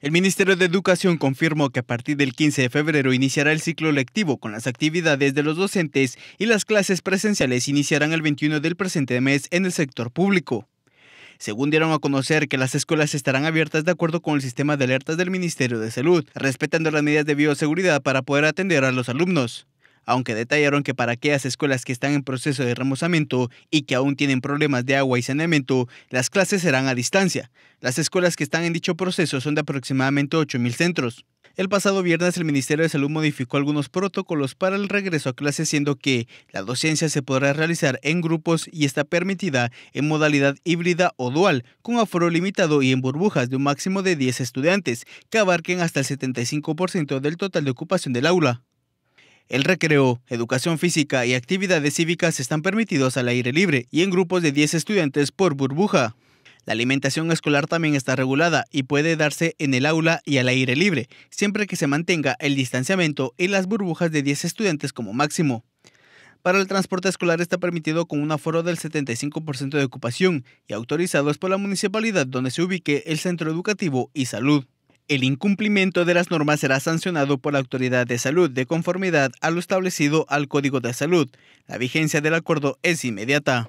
El Ministerio de Educación confirmó que a partir del 15 de febrero iniciará el ciclo lectivo con las actividades de los docentes y las clases presenciales iniciarán el 21 del presente mes en el sector público. Según dieron a conocer que las escuelas estarán abiertas de acuerdo con el sistema de alertas del Ministerio de Salud, respetando las medidas de bioseguridad para poder atender a los alumnos aunque detallaron que para aquellas escuelas que están en proceso de remozamiento y que aún tienen problemas de agua y saneamiento, las clases serán a distancia. Las escuelas que están en dicho proceso son de aproximadamente 8.000 centros. El pasado viernes el Ministerio de Salud modificó algunos protocolos para el regreso a clases, siendo que la docencia se podrá realizar en grupos y está permitida en modalidad híbrida o dual, con aforo limitado y en burbujas de un máximo de 10 estudiantes, que abarquen hasta el 75% del total de ocupación del aula. El recreo, educación física y actividades cívicas están permitidos al aire libre y en grupos de 10 estudiantes por burbuja. La alimentación escolar también está regulada y puede darse en el aula y al aire libre, siempre que se mantenga el distanciamiento y las burbujas de 10 estudiantes como máximo. Para el transporte escolar está permitido con un aforo del 75% de ocupación y autorizados por la municipalidad donde se ubique el centro educativo y salud. El incumplimiento de las normas será sancionado por la autoridad de salud de conformidad a lo establecido al Código de Salud. La vigencia del acuerdo es inmediata.